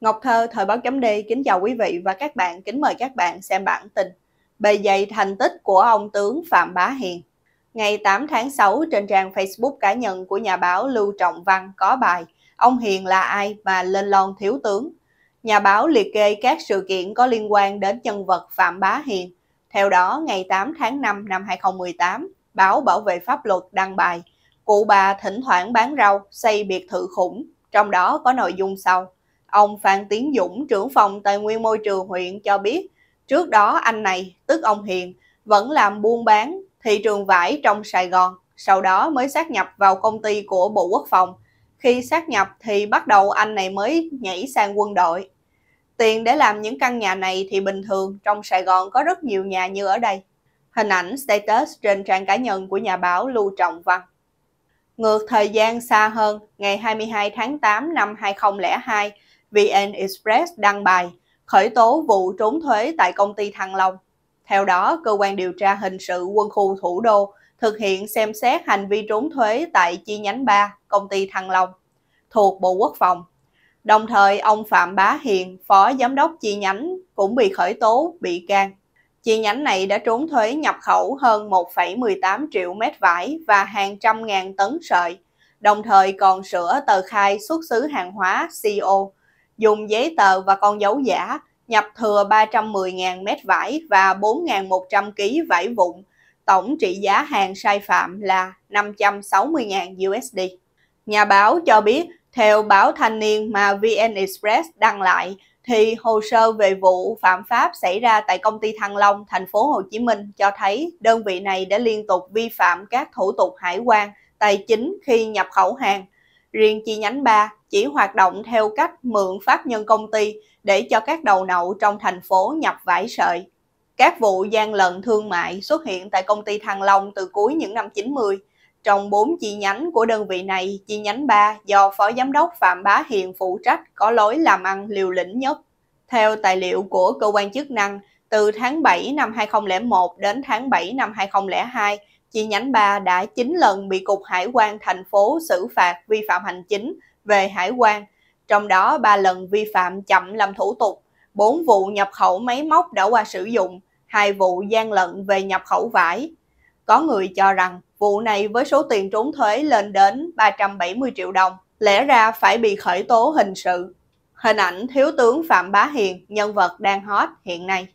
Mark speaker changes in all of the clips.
Speaker 1: Ngọc Thơ, Thời báo chấm đi, kính chào quý vị và các bạn, kính mời các bạn xem bản tin. Bề dày thành tích của ông tướng Phạm Bá Hiền. Ngày 8 tháng 6 trên trang Facebook cá nhân của nhà báo Lưu Trọng Văn có bài Ông Hiền là ai mà lên lon thiếu tướng? Nhà báo liệt kê các sự kiện có liên quan đến nhân vật Phạm Bá Hiền. Theo đó, ngày 8 tháng 5 năm 2018, báo Bảo vệ Pháp luật đăng bài Cụ bà thỉnh thoảng bán rau, xây biệt thự khủng, trong đó có nội dung sau. Ông Phan Tiến Dũng, trưởng phòng Tài nguyên Môi trường huyện cho biết, trước đó anh này, tức ông Hiền, vẫn làm buôn bán thị trường vải trong Sài Gòn, sau đó mới sát nhập vào công ty của Bộ Quốc phòng. Khi sát nhập thì bắt đầu anh này mới nhảy sang quân đội. Tiền để làm những căn nhà này thì bình thường, trong Sài Gòn có rất nhiều nhà như ở đây. Hình ảnh status trên trang cá nhân của nhà báo Lưu Trọng Văn. Ngược thời gian xa hơn, ngày 22 tháng 8 năm 2002, VN Express đăng bài khởi tố vụ trốn thuế tại công ty Thăng Long. Theo đó, cơ quan điều tra hình sự quân khu thủ đô thực hiện xem xét hành vi trốn thuế tại chi nhánh 3 công ty Thăng Long thuộc Bộ Quốc phòng. Đồng thời, ông Phạm Bá Hiền, phó giám đốc chi nhánh cũng bị khởi tố bị can. Chi nhánh này đã trốn thuế nhập khẩu hơn 1,18 triệu mét vải và hàng trăm ngàn tấn sợi, đồng thời còn sửa tờ khai xuất xứ hàng hóa CO e dùng giấy tờ và con dấu giả nhập thừa 310.000 mét vải và 4.100 kg vải vụn. Tổng trị giá hàng sai phạm là 560.000 USD. Nhà báo cho biết, theo báo Thanh niên mà VN Express đăng lại, thì hồ sơ về vụ phạm pháp xảy ra tại công ty Thăng Long, thành phố Hồ Chí Minh cho thấy đơn vị này đã liên tục vi phạm các thủ tục hải quan, tài chính khi nhập khẩu hàng, Riêng chi nhánh 3 chỉ hoạt động theo cách mượn pháp nhân công ty để cho các đầu nậu trong thành phố nhập vải sợi. Các vụ gian lận thương mại xuất hiện tại công ty Thăng Long từ cuối những năm 90. Trong 4 chi nhánh của đơn vị này, chi nhánh 3 do Phó Giám đốc Phạm Bá Hiền phụ trách có lối làm ăn liều lĩnh nhất. Theo tài liệu của cơ quan chức năng, từ tháng 7 năm 2001 đến tháng 7 năm 2002, chi nhánh 3 đã 9 lần bị Cục Hải quan thành phố xử phạt vi phạm hành chính về hải quan, trong đó 3 lần vi phạm chậm làm thủ tục, 4 vụ nhập khẩu máy móc đã qua sử dụng, 2 vụ gian lận về nhập khẩu vải. Có người cho rằng vụ này với số tiền trốn thuế lên đến 370 triệu đồng, lẽ ra phải bị khởi tố hình sự. Hình ảnh Thiếu tướng Phạm Bá Hiền, nhân vật đang hot hiện nay.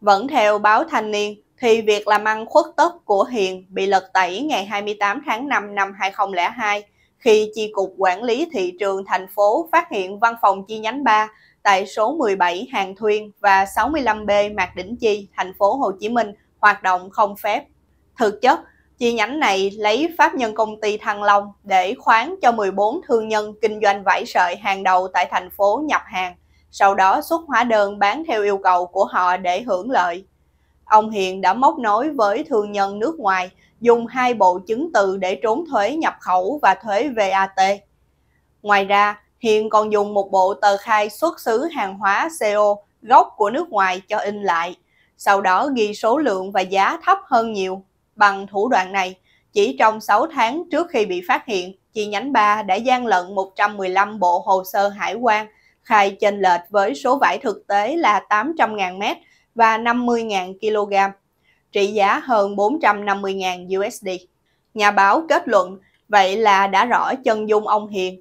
Speaker 1: Vẫn theo báo Thanh Niên, thì việc làm ăn khuất tất của Hiền bị lật tẩy ngày 28 tháng 5 năm 2002 khi Chi cục Quản lý Thị trường thành phố phát hiện văn phòng chi nhánh 3 tại số 17 Hàng Thuyên và 65B Mạc Đỉnh Chi, thành phố Hồ Chí Minh hoạt động không phép. Thực chất, chi nhánh này lấy pháp nhân công ty Thăng Long để khoán cho 14 thương nhân kinh doanh vải sợi hàng đầu tại thành phố nhập hàng, sau đó xuất hóa đơn bán theo yêu cầu của họ để hưởng lợi ông Hiền đã móc nối với thương nhân nước ngoài dùng hai bộ chứng từ để trốn thuế nhập khẩu và thuế VAT. Ngoài ra, Hiền còn dùng một bộ tờ khai xuất xứ hàng hóa CO gốc của nước ngoài cho in lại, sau đó ghi số lượng và giá thấp hơn nhiều. Bằng thủ đoạn này, chỉ trong 6 tháng trước khi bị phát hiện, chi nhánh 3 đã gian lận 115 bộ hồ sơ hải quan, khai chênh lệch với số vải thực tế là 800.000 mét và 50.000 kg, trị giá hơn 450.000 USD. Nhà báo kết luận, vậy là đã rõ chân dung ông Hiền.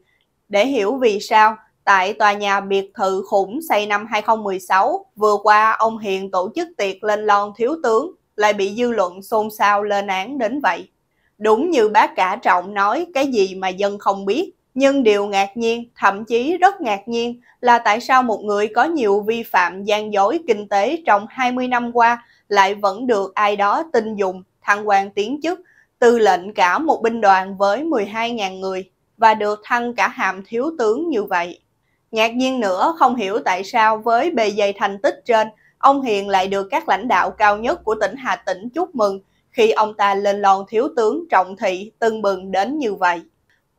Speaker 1: Để hiểu vì sao, tại tòa nhà biệt thự khủng xây năm 2016, vừa qua ông Hiền tổ chức tiệc lên lon thiếu tướng, lại bị dư luận xôn xao lên án đến vậy. Đúng như bác cả trọng nói cái gì mà dân không biết nhưng điều ngạc nhiên, thậm chí rất ngạc nhiên là tại sao một người có nhiều vi phạm gian dối kinh tế trong 20 năm qua lại vẫn được ai đó tin dùng, thăng quan tiến chức, tư lệnh cả một binh đoàn với 12.000 người và được thăng cả hàm thiếu tướng như vậy. Ngạc nhiên nữa không hiểu tại sao với bề dày thành tích trên, ông Hiền lại được các lãnh đạo cao nhất của tỉnh Hà Tĩnh chúc mừng khi ông ta lên lon thiếu tướng trọng thị tưng bừng đến như vậy.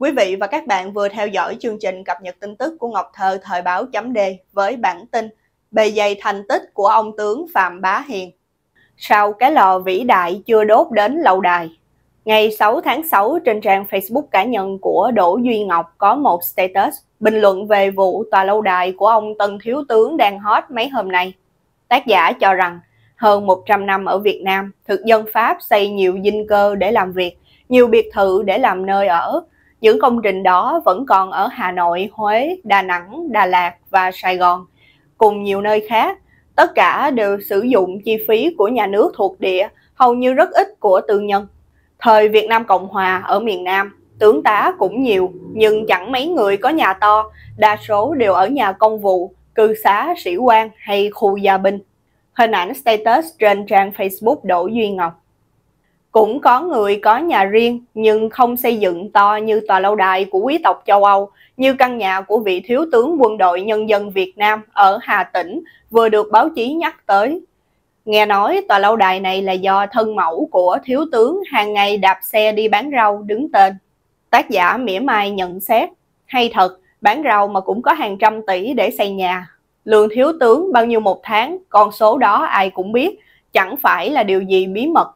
Speaker 1: Quý vị và các bạn vừa theo dõi chương trình cập nhật tin tức của Ngọc Thơ thời báo chấm đề với bản tin Bề dày thành tích của ông tướng Phạm Bá Hiền. Sau cái lò vĩ đại chưa đốt đến lâu đài, ngày 6 tháng 6 trên trang Facebook cá nhân của Đỗ Duy Ngọc có một status bình luận về vụ tòa lâu đài của ông Tân Thiếu Tướng đang hot mấy hôm nay. Tác giả cho rằng hơn 100 năm ở Việt Nam, thực dân Pháp xây nhiều dinh cơ để làm việc, nhiều biệt thự để làm nơi ở, những công trình đó vẫn còn ở Hà Nội, Huế, Đà Nẵng, Đà Lạt và Sài Gòn, cùng nhiều nơi khác. Tất cả đều sử dụng chi phí của nhà nước thuộc địa, hầu như rất ít của tư nhân. Thời Việt Nam Cộng Hòa ở miền Nam, tướng tá cũng nhiều, nhưng chẳng mấy người có nhà to, đa số đều ở nhà công vụ, cư xá, sĩ quan hay khu gia binh. Hình ảnh status trên trang Facebook Đỗ Duy Ngọc. Cũng có người có nhà riêng nhưng không xây dựng to như tòa lâu đài của quý tộc châu Âu, như căn nhà của vị thiếu tướng quân đội nhân dân Việt Nam ở Hà Tĩnh vừa được báo chí nhắc tới. Nghe nói tòa lâu đài này là do thân mẫu của thiếu tướng hàng ngày đạp xe đi bán rau đứng tên. Tác giả mỉa mai nhận xét, hay thật, bán rau mà cũng có hàng trăm tỷ để xây nhà. Lương thiếu tướng bao nhiêu một tháng, con số đó ai cũng biết, chẳng phải là điều gì bí mật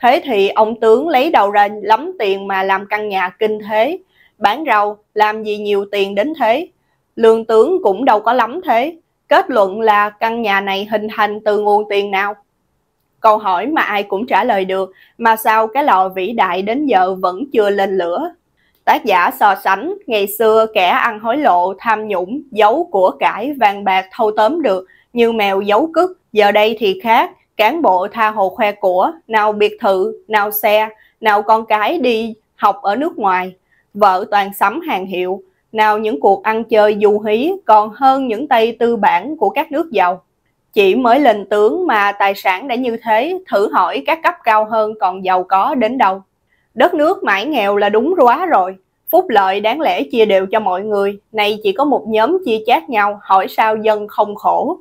Speaker 1: Thế thì ông tướng lấy đầu ra lắm tiền mà làm căn nhà kinh thế, bán rau làm gì nhiều tiền đến thế. Lương tướng cũng đâu có lắm thế, kết luận là căn nhà này hình thành từ nguồn tiền nào. Câu hỏi mà ai cũng trả lời được, mà sao cái lò vĩ đại đến giờ vẫn chưa lên lửa. Tác giả so sánh ngày xưa kẻ ăn hối lộ, tham nhũng, giấu của cải, vàng bạc thâu tóm được, như mèo giấu cứt, giờ đây thì khác, cán bộ tha hồ khoe của, nào biệt thự, nào xe, nào con cái đi học ở nước ngoài, vợ toàn sắm hàng hiệu, nào những cuộc ăn chơi dù hí còn hơn những tay tư bản của các nước giàu. Chỉ mới lên tướng mà tài sản đã như thế, thử hỏi các cấp cao hơn còn giàu có đến đâu. Đất nước mãi nghèo là đúng quá rồi, phúc lợi đáng lẽ chia đều cho mọi người, nay chỉ có một nhóm chia chác nhau hỏi sao dân không khổ.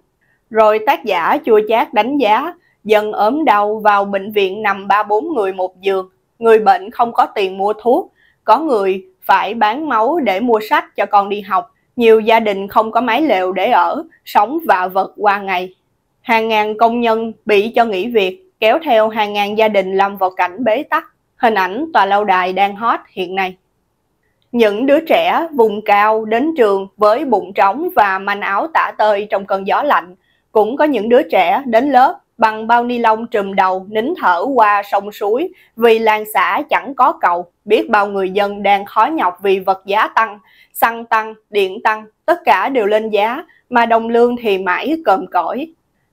Speaker 1: Rồi tác giả chua chát đánh giá, Dân ốm đau vào bệnh viện nằm 3-4 người một giường, người bệnh không có tiền mua thuốc, có người phải bán máu để mua sách cho con đi học, nhiều gia đình không có mái lều để ở, sống và vật qua ngày. Hàng ngàn công nhân bị cho nghỉ việc, kéo theo hàng ngàn gia đình lâm vào cảnh bế tắc. Hình ảnh tòa lâu đài đang hot hiện nay. Những đứa trẻ vùng cao đến trường với bụng trống và manh áo tả tơi trong cơn gió lạnh. Cũng có những đứa trẻ đến lớp bằng bao ni lông trùm đầu nín thở qua sông suối vì làng xã chẳng có cầu. Biết bao người dân đang khó nhọc vì vật giá tăng, xăng tăng, điện tăng, tất cả đều lên giá mà đồng lương thì mãi cầm cõi.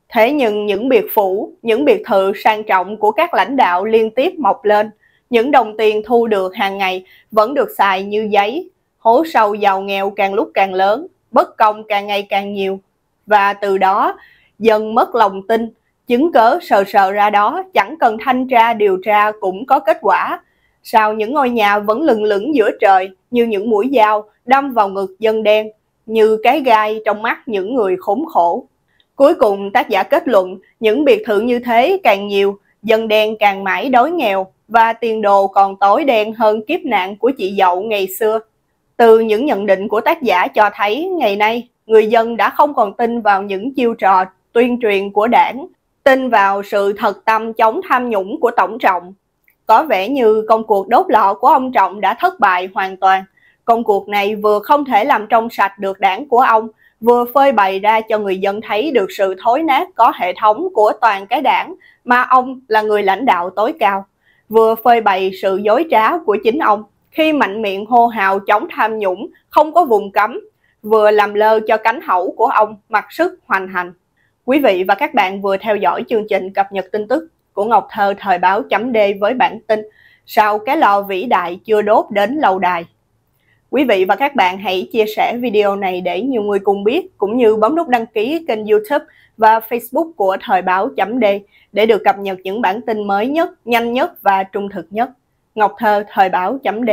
Speaker 1: Thế nhưng những biệt phủ, những biệt thự sang trọng của các lãnh đạo liên tiếp mọc lên, những đồng tiền thu được hàng ngày vẫn được xài như giấy. Hố sâu giàu nghèo càng lúc càng lớn, bất công càng ngày càng nhiều. Và từ đó, dần mất lòng tin Chứng cớ sờ sờ ra đó chẳng cần thanh tra điều tra cũng có kết quả. Sao những ngôi nhà vẫn lừng lửng giữa trời như những mũi dao đâm vào ngực dân đen, như cái gai trong mắt những người khốn khổ. Cuối cùng tác giả kết luận những biệt thự như thế càng nhiều, dân đen càng mãi đói nghèo và tiền đồ còn tối đen hơn kiếp nạn của chị dậu ngày xưa. Từ những nhận định của tác giả cho thấy ngày nay, người dân đã không còn tin vào những chiêu trò tuyên truyền của đảng tin vào sự thật tâm chống tham nhũng của Tổng Trọng. Có vẻ như công cuộc đốt lọ của ông Trọng đã thất bại hoàn toàn. Công cuộc này vừa không thể làm trong sạch được đảng của ông, vừa phơi bày ra cho người dân thấy được sự thối nát có hệ thống của toàn cái đảng mà ông là người lãnh đạo tối cao, vừa phơi bày sự dối trá của chính ông khi mạnh miệng hô hào chống tham nhũng không có vùng cấm, vừa làm lơ cho cánh hậu của ông mặc sức hoành hành. Quý vị và các bạn vừa theo dõi chương trình cập nhật tin tức của Ngọc Thơ Thời báo chấm D với bản tin Sao cái lò vĩ đại chưa đốt đến lâu đài. Quý vị và các bạn hãy chia sẻ video này để nhiều người cùng biết, cũng như bấm nút đăng ký kênh youtube và facebook của Thời báo chấm D để được cập nhật những bản tin mới nhất, nhanh nhất và trung thực nhất. Ngọc Thơ Thời báo chấm D